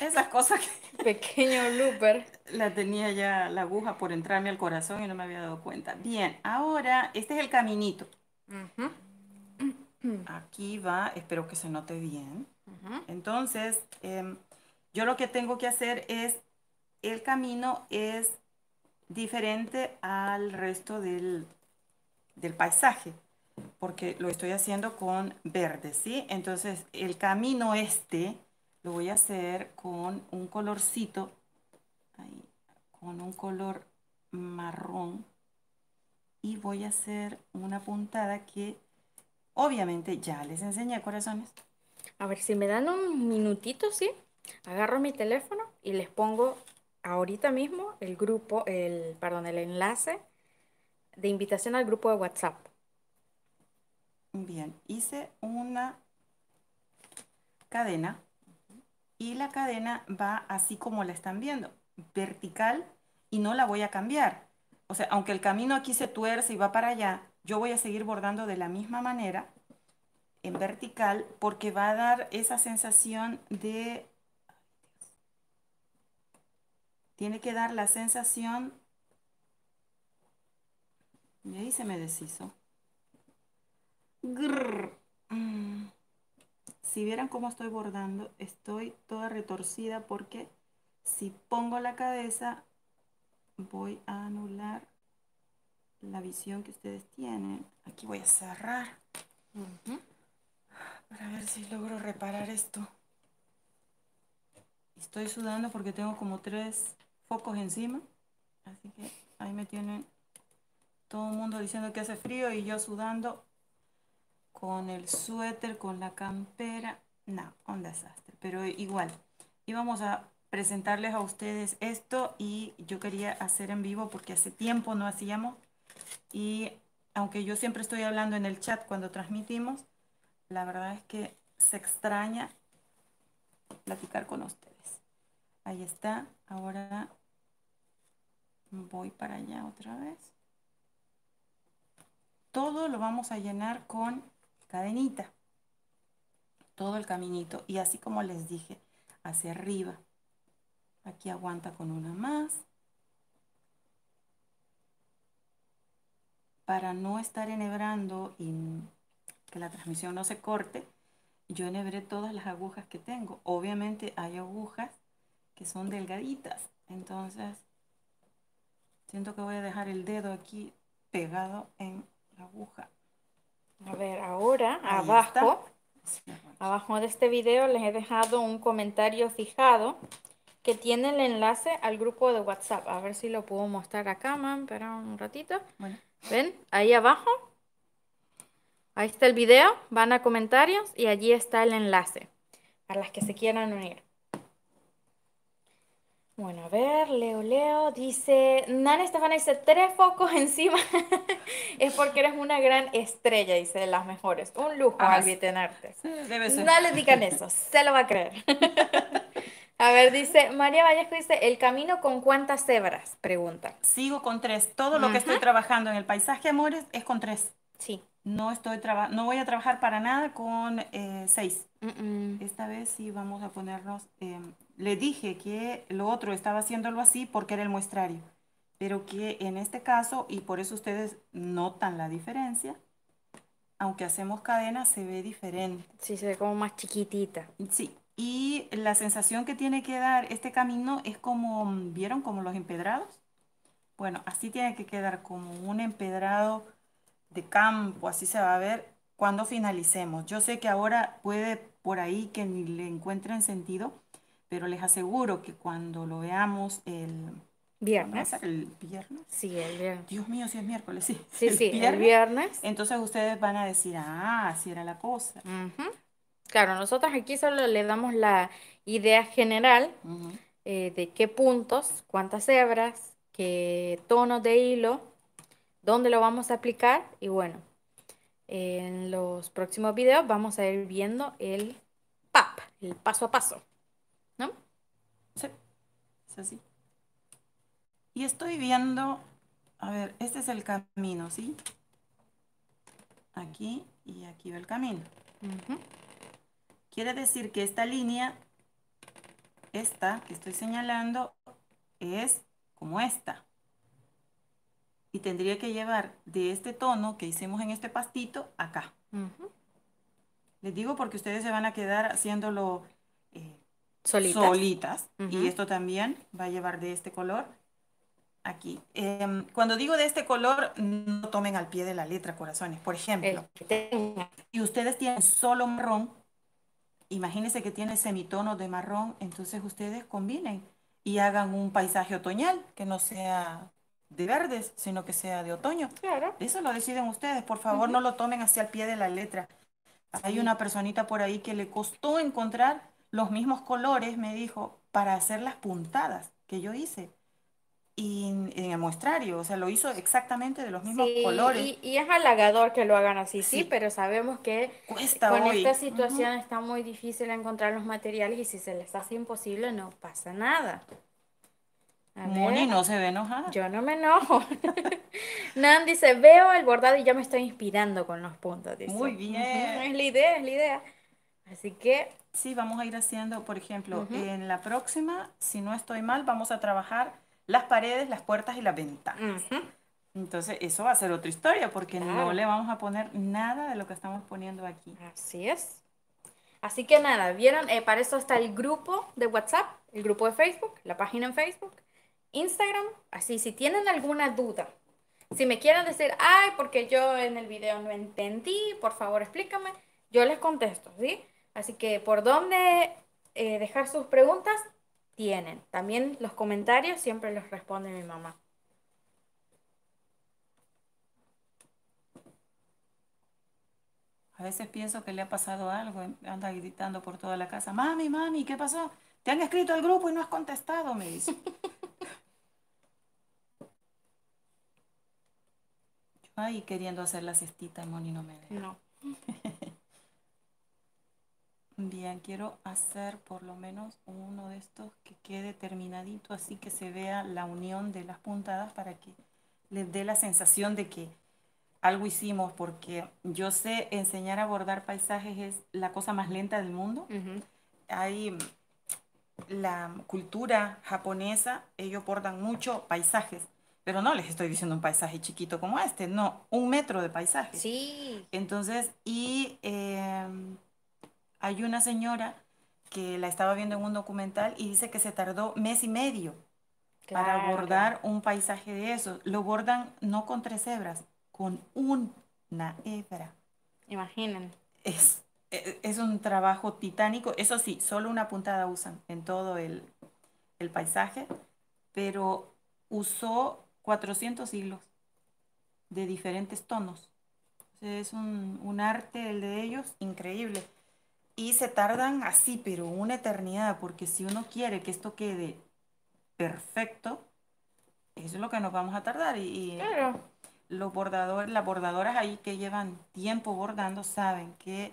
Esas cosas que... Pequeño looper. La tenía ya la aguja por entrarme al corazón y no me había dado cuenta. Bien, ahora este es el caminito. Hmm. Aquí va, espero que se note bien. Entonces, em, yo lo que tengo que hacer es, el camino es diferente al resto del, del paisaje, porque lo estoy haciendo con verde, ¿sí? Entonces, el camino este lo voy a hacer con un colorcito, con un color marrón, y voy a hacer una puntada que Obviamente ya les enseñé corazones. A ver, si me dan un minutito, ¿sí? Agarro mi teléfono y les pongo ahorita mismo el grupo, el, perdón, el enlace de invitación al grupo de WhatsApp. Bien, hice una cadena y la cadena va así como la están viendo, vertical y no la voy a cambiar. O sea, aunque el camino aquí se tuerce y va para allá, yo voy a seguir bordando de la misma manera, en vertical, porque va a dar esa sensación de... Tiene que dar la sensación... Y ahí se me deshizo. Grrr. Mm. Si vieran cómo estoy bordando, estoy toda retorcida porque si pongo la cabeza voy a anular la visión que ustedes tienen. Aquí voy a cerrar. Para ver si logro reparar esto. Estoy sudando porque tengo como tres focos encima. Así que ahí me tienen todo el mundo diciendo que hace frío y yo sudando con el suéter, con la campera. No, un desastre. Pero igual, íbamos a presentarles a ustedes esto y yo quería hacer en vivo porque hace tiempo no hacíamos y aunque yo siempre estoy hablando en el chat cuando transmitimos, la verdad es que se extraña platicar con ustedes. Ahí está. Ahora voy para allá otra vez. Todo lo vamos a llenar con cadenita. Todo el caminito. Y así como les dije, hacia arriba. Aquí aguanta con una más. para no estar enhebrando y que la transmisión no se corte, yo enhebré todas las agujas que tengo. Obviamente hay agujas que son delgaditas, entonces siento que voy a dejar el dedo aquí pegado en la aguja. A ver, ahora abajo, abajo de este video les he dejado un comentario fijado que tiene el enlace al grupo de WhatsApp. A ver si lo puedo mostrar acá, man, pero un ratito. Bueno. ¿Ven? Ahí abajo. Ahí está el video. Van a comentarios y allí está el enlace para las que se quieran unir. Bueno, a ver, Leo Leo dice, Nana Estefana dice, tres focos encima, es porque eres una gran estrella, dice, de las mejores. Un lujo, Albi, tenerte. Debe No le digan eso, se lo va a creer. A ver, dice María Vallejo, dice, ¿el camino con cuántas cebras? Pregunta. Sigo con tres. Todo lo que estoy trabajando en el paisaje, amores, es con tres. Sí. No, estoy no voy a trabajar para nada con eh, seis. Esta vez sí vamos a ponernos... Em, le dije que lo otro estaba haciéndolo así porque era el muestrario, pero que en este caso, y por eso ustedes notan la diferencia, aunque hacemos cadena, se ve diferente. Sí, se ve como más chiquitita. Sí, y la sensación que tiene que dar este camino es como, ¿vieron? Como los empedrados. Bueno, así tiene que quedar como un empedrado de campo, así se va a ver cuando finalicemos. Yo sé que ahora puede por ahí que ni le encuentren sentido, pero les aseguro que cuando lo veamos el viernes, el viernes, sí, el viernes. Dios mío, si es miércoles, sí, sí, el sí, viernes, el viernes. Entonces ustedes van a decir, ah, así era la cosa. Ajá. Claro, nosotros aquí solo le damos la idea general eh, de qué puntos, cuántas hebras, qué tonos de hilo, dónde lo vamos a aplicar y bueno, en los próximos videos vamos a ir viendo el PAP, el paso a paso, ¿no? Sí, es así. Y estoy viendo, a ver, este es el camino, ¿sí? Aquí y aquí va el camino. Quiere decir que esta línea, esta que estoy señalando, es como esta. Y tendría que llevar de este tono que hicimos en este pastito acá. Les digo porque ustedes se van a quedar haciéndolo eh, solitas. Y esto también va a llevar de este color aquí. Em, cuando digo de este color, no tomen al pie de la letra, corazones. Por ejemplo, eh, y ustedes tienen solo marrón, imagínense que tiene semitonos de marrón, entonces ustedes combinen y hagan un paisaje otoñal que no sea de verdes, sino que sea de otoño. Claro. Eso lo deciden ustedes, por favor, no lo tomen hacia el pie de la letra. Hay una personita por ahí que le costó encontrar los mismos colores, me dijo, para hacer las puntadas que yo hice y en el muestrario, o sea, lo hizo exactamente de los mismos colores. Y, y, es halagador que lo hagan así, sí, pero sabemos que Cuesta con esta situación está muy difícil encontrar los materiales y si se les hace imposible no pasa nada. Moni no se ve enojada. Yo no me enojo. Nan dice, veo el bordado y ya me estoy inspirando con los puntos. Muy bien. Es la idea, es la idea. Así que... Sí, vamos a ir haciendo, por ejemplo, en la próxima, si no estoy mal, vamos a trabajar las paredes, las puertas y las ventanas. Entonces, eso va a ser otra historia porque no le vamos a poner nada de lo que estamos poniendo aquí. Así es. Así que nada, vieron, eh, para eso está el grupo de WhatsApp, el grupo de Facebook, la página en Facebook, Instagram. Así, si tienen alguna duda, si me quieren decir, ay, porque yo en el video no entendí, por favor explícame, yo les contesto, ¿sí? Así que por dónde eh, dejar sus preguntas, tienen. También los comentarios siempre los responde mi mamá. A veces pienso que le ha pasado algo, em, anda gritando por toda la casa, mami, mami, ¿qué pasó? Te han escrito al grupo y no has contestado, me dice. ahí queriendo hacer la cestita, Moni no me deja. No. Bien, quiero hacer por lo menos uno de estos que quede terminadito, así que se vea la unión de las puntadas para que les dé la sensación de que algo hicimos, porque yo sé enseñar a bordar paisajes es la cosa más lenta del mundo. Hay mm, la cultura japonesa, ellos bordan mucho paisajes, pero no les estoy diciendo un paisaje chiquito como este, no, un metro de paisaje. Sí. Entonces, y... Em, hay una señora que la estaba viendo en un documental y dice que se tardó mes y medio para bordar un paisaje de eso. Lo bordan no con tres hebras, con una hebra. Imaginen. Es, e, e, un trabajo titánico. Eso sí, solo una puntada usan en todo el, paisaje, pero usó 400 hilos de diferentes tonos. Es un, un arte el de ellos increíble. Y se tardan así, pero una eternidad, porque si uno quiere que esto quede perfecto, eso es lo que nos vamos a tardar. Y, y los bordadores, las bordadoras ahí que llevan tiempo bordando saben que,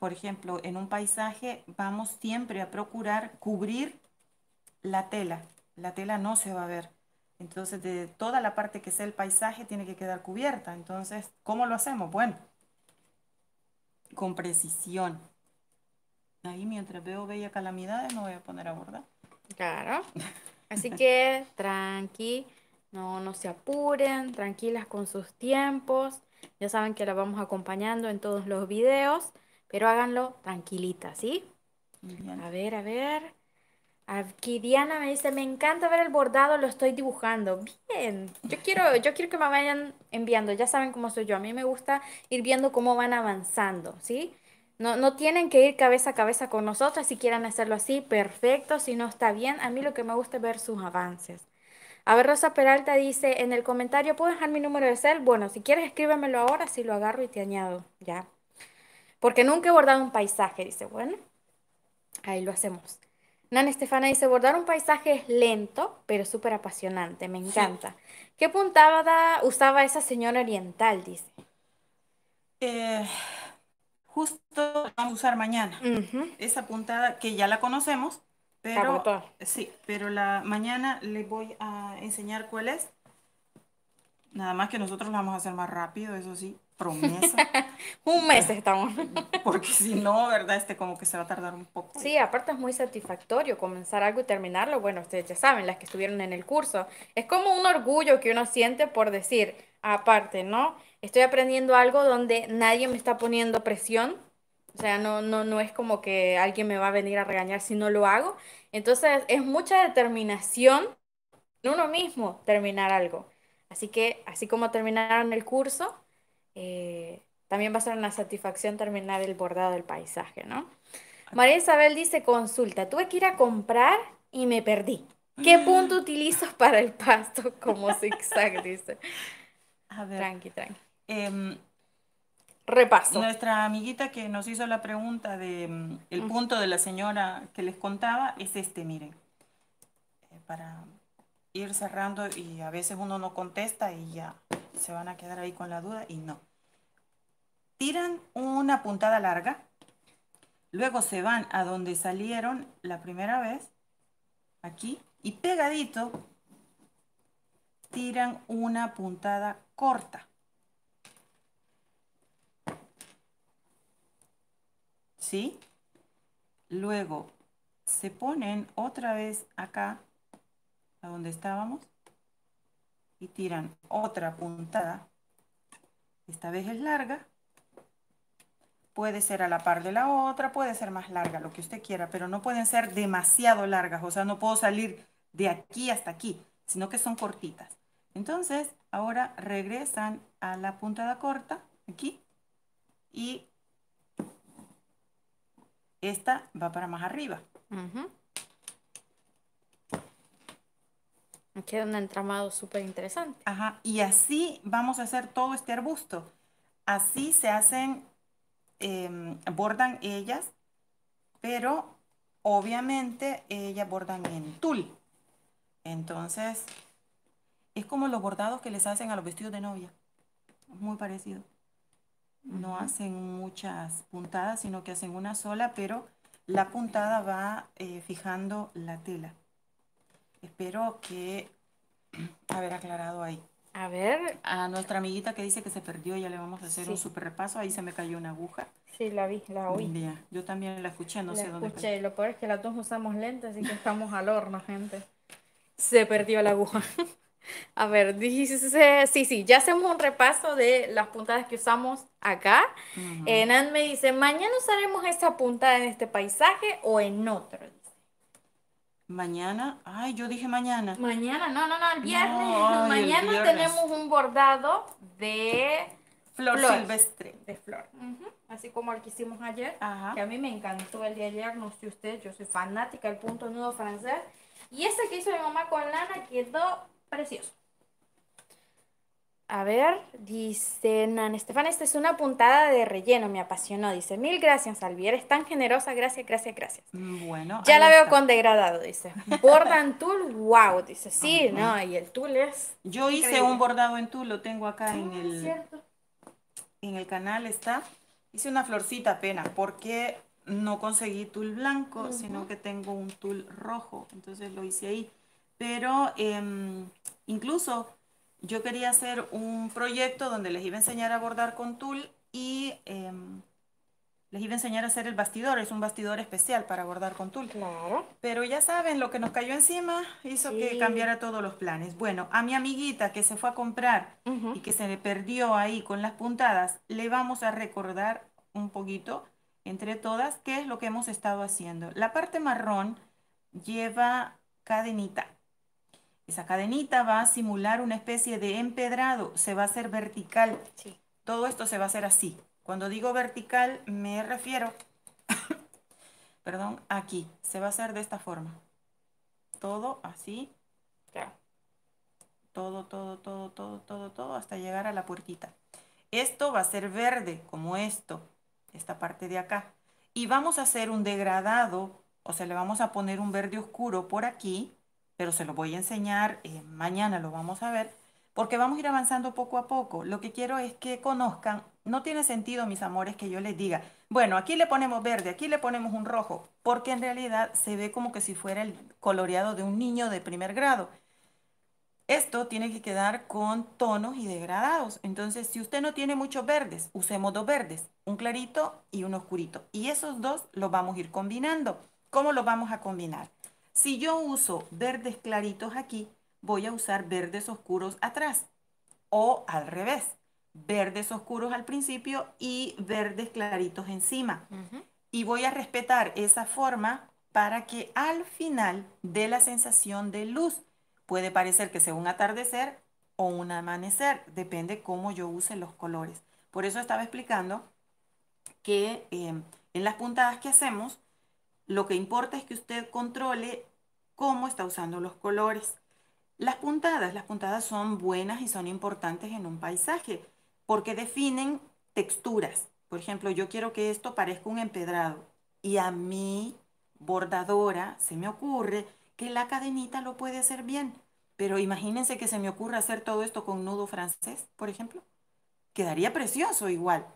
por ejemplo, en un paisaje vamos siempre a procurar cubrir la tela. La tela no se va a ver. Entonces, de toda la parte que sea el paisaje tiene que quedar cubierta. Entonces, ¿cómo lo hacemos? Bueno, con precisión. Ahí mientras veo Bella Calamidades no voy a poner a bordar. Claro. Así que tranqui, no, no se apuren, tranquilas con sus tiempos. Ya saben que la vamos acompañando en todos los videos, pero háganlo tranquilita, ¿sí? A ver, a ver. Aquí Diana me dice, me encanta ver el bordado, lo estoy dibujando. Bien, yo quiero, yo quiero que me vayan enviando, ya saben cómo soy yo, a mí me gusta ir viendo cómo van avanzando, ¿sí? No, tienen que ir cabeza a cabeza con nosotras. Si quieren hacerlo así, perfecto. Si no está bien, a mí lo que me gusta es ver sus avances. A ver, Rosa Peralta dice en el comentario, ¿puedo dejar mi número de cel? Bueno, si quieres escríbemelo ahora, si lo agarro y te añado, ya. Porque nunca he bordado un paisaje, dice, bueno, ahí lo hacemos. Nan Estefana dice, bordar un paisaje es lento, pero súper apasionante, me encanta. ¿Qué puntada usaba esa señora oriental, dice? Eh justo vamos a usar mañana. Esa puntada que ya la conocemos, pero sí, pero la mañana le voy a enseñar cuál es. Nada más que nosotros la vamos a hacer más rápido, eso sí, promesa. un mes estamos. Porque si no, ¿verdad? Este como que se va a tardar un poco. Sí, aparte es muy satisfactorio comenzar algo y terminarlo. Bueno, ustedes ya saben, las que estuvieron en el curso. Es como un orgullo que uno siente por decir, aparte, ¿no? estoy aprendiendo algo donde nadie me está poniendo presión. O sea, no, no, no es como que alguien me va a venir a regañar si no lo hago. Entonces, es mucha determinación en uno mismo terminar algo. Así que, así como terminaron el curso, eh, también va a ser una satisfacción terminar el bordado del paisaje, ¿no? María Isabel dice, consulta, tuve que ir a comprar y me perdí. ¿Qué mm. punto utilizas para el pasto como zigzag? Dice. A ver. Tranqui, tranqui. Em, Repaso. Nuestra amiguita que nos hizo la pregunta de em, punto de la señora que les contaba es este, miren, eh, para ir cerrando y a veces uno no contesta y ya se van a quedar ahí con la duda y no. Tiran una puntada larga, luego se van a donde salieron la primera vez, aquí, y pegadito tiran una puntada corta ¿sí? Luego se ponen otra vez acá, a donde estábamos, y tiran otra puntada. Esta vez es larga. Puede ser a la par de la otra, puede ser más larga, lo que usted quiera, pero no pueden ser demasiado largas. O sea, no puedo salir de aquí hasta aquí, sino que son cortitas. Entonces, ahora regresan a la puntada corta, aquí, y esta va para más arriba. Aquí un entramado súper interesante. y así vamos a hacer todo este arbusto. Así se hacen, em, bordan ellas, pero obviamente ellas bordan en tul. Entonces, es como los bordados que les hacen a los vestidos de novia. Muy parecido no hacen muchas puntadas, sino que hacen una sola, pero la puntada va eh, fijando la tela. Espero que haber aclarado ahí. A ver. A nuestra amiguita que dice que se perdió, ya le vamos a hacer un super repaso. Ahí se me cayó una aguja. Sí, la vi, la oí. yo también la escuché, no sé dónde. Escuché, lo peor es que las dos usamos lentes, y que estamos al horno, gente. Se perdió la aguja. A ver, dice, sí, sí, ya hacemos un repaso de las puntadas que usamos acá. Eh, Nan me dice, mañana usaremos esta puntada en este paisaje o en otro. Mañana, ay, yo dije mañana. Mañana, no, no, no, el viernes. mañana tenemos un bordado de flor, silvestre. De flor. Así como el que hicimos ayer, que a mí me encantó el de ayer, no sé usted, yo soy fanática del punto nudo francés. Y ese que hizo mi mamá con lana quedó Precioso. A ver, dice Nan Estefan, esta es una puntada de relleno, me apasionó. Dice, mil gracias, Alvier, es tan generosa, gracias, gracias, gracias. Bueno. Ya la veo con degradado, dice. Borda en tul, wow, dice. Sí, no, y el tul es. Yo hice un bordado en tul, lo tengo acá en ah, el. En el canal está. Hice una florcita apenas, porque no conseguí tul blanco, sino que tengo un tul rojo. Entonces lo hice ahí pero em, incluso yo quería hacer un proyecto donde les iba a enseñar a bordar con tul y em, les iba a enseñar a hacer el bastidor, es un bastidor especial para bordar con tul. Pero ya saben, lo que nos cayó encima hizo que cambiara todos los planes. Bueno, a mi amiguita que se fue a comprar y que se le perdió ahí con las puntadas, le vamos a recordar un poquito entre todas qué es lo que hemos estado haciendo. La parte marrón lleva cadenita. Esa cadenita va a simular una especie de empedrado, se va a hacer vertical. Todo esto se va a hacer así. Cuando digo vertical me refiero, perdón, aquí. Se va a hacer de esta forma. Todo así. Todo, todo, todo, todo, todo, todo, hasta llegar a la puertita. Esto va a ser verde, como esto, esta parte de acá. Y vamos a hacer un degradado, o sea, le vamos a poner un verde oscuro por aquí pero se lo voy a enseñar, eh, mañana lo vamos a ver, porque vamos a ir avanzando poco a poco. Lo que quiero es que conozcan, no tiene sentido, mis amores, que yo les diga, bueno, aquí le ponemos verde, aquí le ponemos un rojo, porque en realidad se ve como que si fuera el coloreado de un niño de primer grado. Esto tiene que quedar con tonos y degradados. Entonces, si usted no tiene muchos verdes, usemos dos verdes, un clarito y un oscurito. Y esos dos los vamos a ir combinando. ¿Cómo los vamos a combinar? Si yo uso verdes claritos aquí, voy a usar verdes oscuros atrás o al revés, verdes oscuros al principio y verdes claritos encima. Y voy a respetar esa forma para que al final dé la sensación de luz. Puede parecer que sea un atardecer o un amanecer, depende cómo yo use los colores. Por eso estaba explicando que eh, en las puntadas que hacemos, lo que importa es que usted controle cómo está usando los colores. Las puntadas, las puntadas son buenas y son importantes en un paisaje porque definen texturas. Por ejemplo, yo quiero que esto parezca un empedrado y a mí, bordadora, se me ocurre que la cadenita lo puede hacer bien. Pero imagínense que se me ocurra hacer todo esto con nudo francés, por ejemplo. Quedaría precioso igual.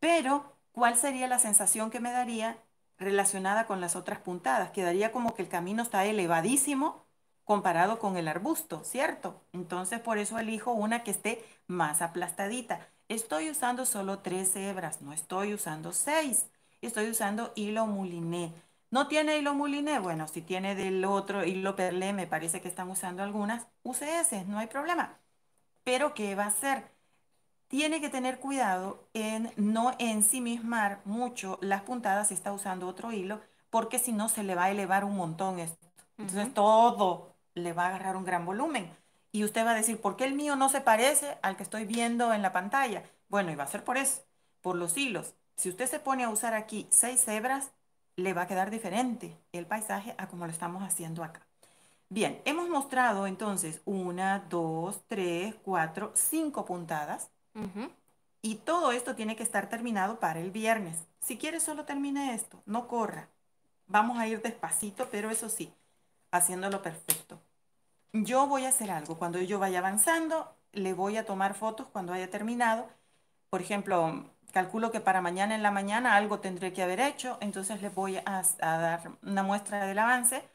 Pero, ¿cuál sería la sensación que me daría relacionada con las otras puntadas. Quedaría como que el camino está elevadísimo comparado con el arbusto, ¿cierto? Entonces por eso elijo una que esté más aplastadita. Estoy usando solo tres hebras, no estoy usando seis. Estoy usando hilo muliné. ¿No tiene hilo muliné? Bueno, si tiene del otro hilo perlé, me parece que están usando algunas, use ese, no hay problema. Pero ¿qué va a hacer? tiene que tener cuidado en no ensimismar mucho las puntadas si está usando otro hilo, porque si no se le va a elevar un montón esto. Entonces todo le va a agarrar un gran volumen. Y usted va a decir, ¿por qué el mío no se parece al que estoy viendo en la pantalla? Bueno, y va a ser por eso, por los hilos. Si usted se pone a usar aquí seis cebras, le va a quedar diferente el paisaje a como lo estamos haciendo acá. Bien, hemos mostrado entonces una, dos, tres, cuatro, cinco puntadas y todo esto tiene que estar terminado para el viernes. Si quieres solo termine esto, no corra. Vamos a ir despacito, pero eso sí, haciéndolo perfecto. Yo voy a hacer algo. Cuando yo vaya avanzando, le voy a tomar fotos cuando haya terminado. Por ejemplo, calculo que para mañana en la mañana algo tendré que haber hecho, entonces les voy a, a dar una muestra del avance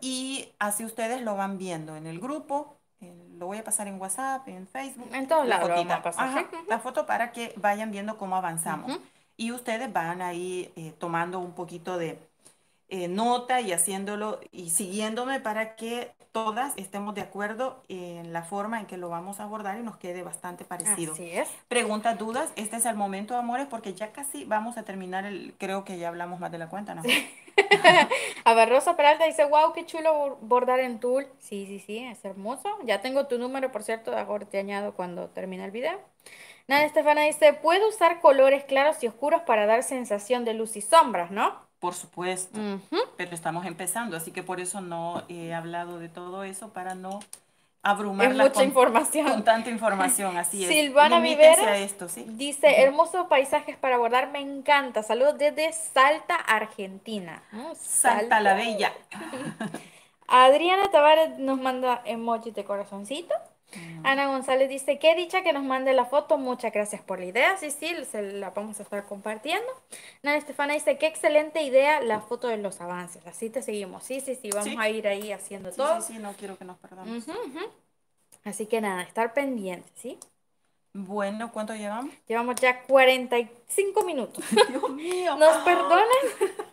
y así ustedes lo van viendo en el grupo eh, lo voy a pasar en WhatsApp, en Facebook. En todos lados. La, la foto para que vayan viendo cómo avanzamos. Y ustedes van ahí eh, tomando un poquito de eh, nota y haciéndolo y siguiéndome para que todas estemos de acuerdo en la forma en que lo vamos a abordar y nos quede bastante parecido. Así es. Preguntas, dudas, este es el momento, amores, porque ya casi vamos a terminar el, creo que ya hablamos más de la cuenta, ¿no? Sí. Abarrosa Peralta dice, wow, qué chulo bordar en tul. Sí, sí, sí, es hermoso. Ya tengo tu número, por cierto, ahora te añado cuando termine el video. Nada, Estefana dice, puedo usar colores claros y oscuros para dar sensación de luz y sombras, ¿no? Por supuesto, pero estamos empezando, así que por eso no he hablado de todo eso para no abrumar mucha con, información. Con tanta información, así es. Silvana a esto, ¿sí? dice, hermosos paisajes para abordar, me encanta. Saludos desde Salta, Argentina. Mm, Salta. Salta la Bella. Adriana Tavares nos manda emojis de corazoncito. Ana González dice, qué dicha que nos mande la foto, muchas gracias por la idea, sí, sí, se la vamos a estar compartiendo. Nana Estefana dice, qué excelente idea la foto de los avances, así te seguimos, sí, sí, sí, vamos a ir ahí haciendo todo. Sí, sí, no quiero que nos perdamos. Así que nada, estar pendiente, ¿sí? Bueno, ¿cuánto llevamos? Llevamos ya 45 minutos. Dios mío. ¿Nos perdonen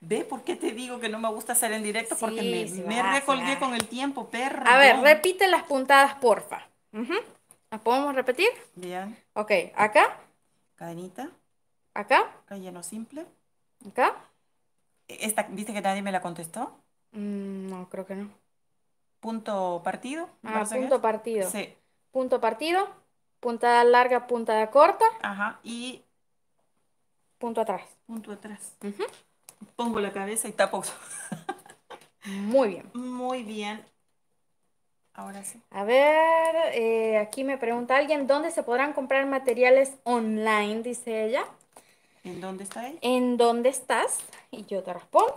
¿Ve por qué te digo que no me gusta hacer en directo? porque me, recolgué con el tiempo, perro. A ver, repite las puntadas, porfa. ¿Las podemos repetir? Bien. Ok, acá. Cadenita. Acá. no simple. Acá. E, esta, ¿viste que nadie me la contestó? Mm, no, creo que no. Punto partido. Ah, punto partido. Sí. Punto partido. Puntada larga, puntada corta. Ajá. Y. Punto atrás. Punto atrás. Ajá pongo la cabeza y tapo. Muy bien. Muy bien. Ahora sí. A ver, eh, aquí me pregunta alguien, ¿dónde se podrán comprar materiales online? Dice ella. ¿En dónde está ella? ¿En dónde estás? Y yo te respondo.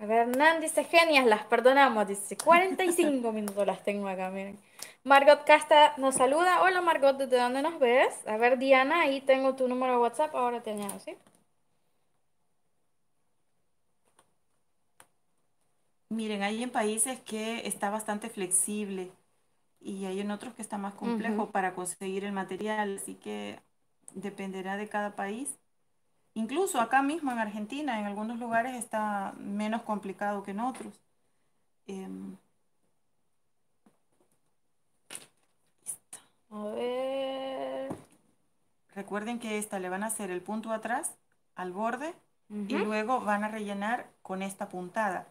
A ver, Nan dice, genias, las perdonamos. Dice, 45 minutos las tengo acá, miren. Margot Casta nos saluda. Hola Margot, ¿desde dónde nos ves? A ver, Diana, ahí tengo tu número de WhatsApp, ahora te añado, ¿sí? Miren, hay en países que está bastante flexible y hay en otros que está más complejo para conseguir el material, así que dependerá de cada país. Incluso acá mismo en Argentina, en algunos lugares está menos complicado que en otros. Eh... A ver. Recuerden que esta le van a hacer el punto atrás, al borde, y luego van a rellenar con esta puntada.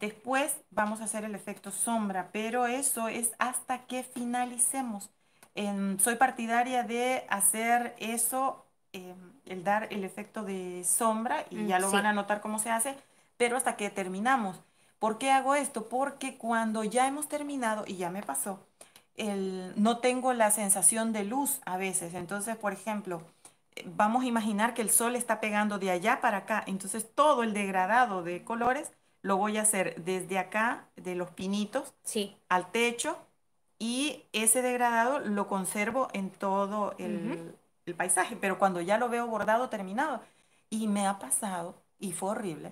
Después vamos a hacer el efecto sombra, pero eso es hasta que finalicemos. Em, soy partidaria de hacer eso, em, el dar el efecto de sombra, y ya lo mm, van a notar cómo se hace, pero hasta que terminamos. ¿Por qué hago esto? Porque cuando ya hemos terminado, y ya me pasó, no tengo la sensación de luz a veces. Entonces, por ejemplo, vamos a imaginar que el sol está pegando de allá para acá. Entonces, todo el degradado de colores lo voy a hacer desde acá, de los pinitos, sí. al techo, y ese degradado lo conservo en todo el, paisaje, pero cuando ya lo veo bordado, terminado, y me ha pasado, y fue horrible,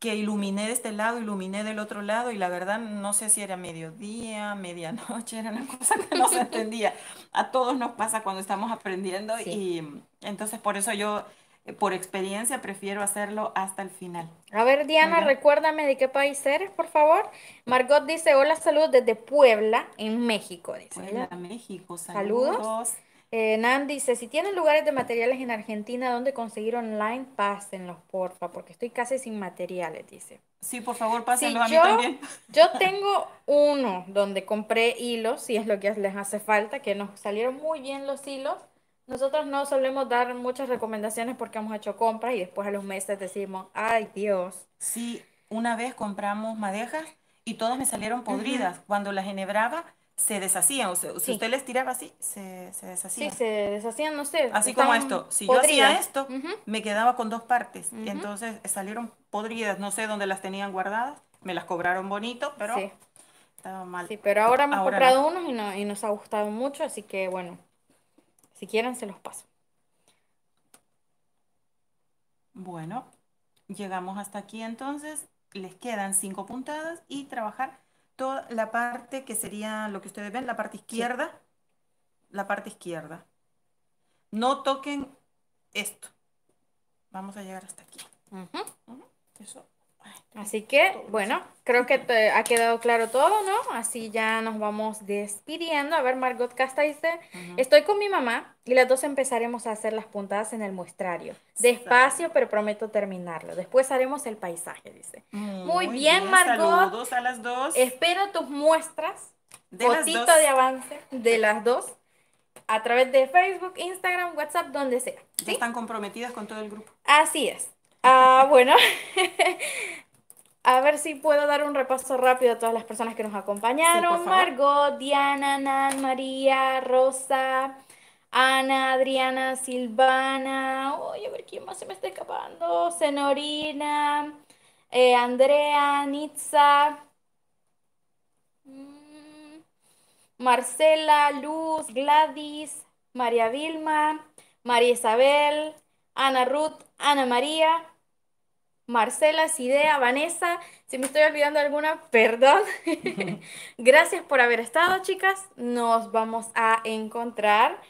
que iluminé de este lado, iluminé del otro lado, y la verdad no sé si era mediodía, medianoche, era una cosa que no se entendía. A todos nos pasa cuando estamos aprendiendo, y entonces por eso yo eh, por experiencia prefiero hacerlo hasta el final. A ver, Diana, recuérdame de qué país eres, por favor. Margot dice, hola, saludos desde Puebla, en México. Dice, Puebla, México, saludos. Eh, Nan dice, si tienen lugares de materiales en Argentina donde conseguir online, pásenlos, porfa, porque estoy casi sin materiales, dice. Sí, por favor, pásenlos a mí también. Yo tengo uno donde compré hilos, si es lo que les hace falta, que nos salieron muy bien los hilos. Nosotros no solemos dar muchas recomendaciones porque hemos hecho compras y después a los meses decimos, ay Dios. Sí, una vez compramos madejas y todas me salieron podridas. Cuando las enhebraba, se deshacían. O sea, si usted les tiraba así, se, se deshacían. Sí, se deshacían, no sé. Así como esto. Si yo hacía esto, me quedaba con dos partes. Y Entonces salieron podridas. No sé dónde las tenían guardadas. Me las cobraron bonito, pero estaba mal. Sí, pero ahora hemos comprado unos y, y nos ha gustado mucho, así que bueno. Si quieren, se los paso. Bueno, llegamos hasta aquí entonces. Les quedan cinco puntadas y trabajar toda la parte que sería lo que ustedes ven, la parte izquierda. La parte izquierda. No toquen esto. Vamos a llegar hasta aquí. Eso Así que, bueno, creo que te ha quedado claro todo, ¿no? Así ya nos vamos despidiendo. A ver, Margot Casta dice, estoy con mi mamá y las dos empezaremos a hacer las puntadas en el muestrario. Despacio, pero prometo terminarlo. Después haremos el paisaje, dice. Mm, muy, bien, Margot. Dos a las dos. Espero tus muestras. De de avance de las dos a través de Facebook, Instagram, WhatsApp, donde sea. Están comprometidas con todo el grupo. Así es. Ah, bueno, a ver si puedo dar un repaso rápido a todas las personas que nos acompañaron. Margot, Diana, Nan, María, Rosa, Ana, Adriana, Silvana. Oye, a ver quién más se me está escapando. Senorina, eh, Andrea, Nitza. Mm. Marcela, Luz, Gladys, María Vilma, María Isabel, Ana Ruth, Ana María, Marcela, Sidea, Vanessa, si me estoy olvidando alguna, perdón. Gracias por haber estado, chicas. Nos vamos a encontrar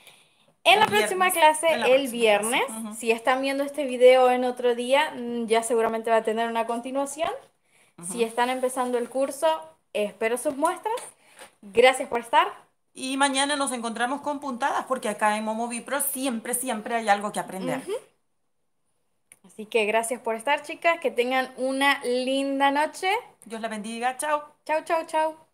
en la próxima clase el viernes. Si están viendo este video en otro día, mm, ya seguramente va a tener una continuación. Si están empezando el curso, espero sus muestras. Gracias por estar. Y mañana nos encontramos con puntadas porque acá en Momo Pro siempre, siempre hay algo que aprender. Así que gracias por estar, chicas. Que tengan una linda noche. Dios la bendiga. Chao. Chao, chao, chao.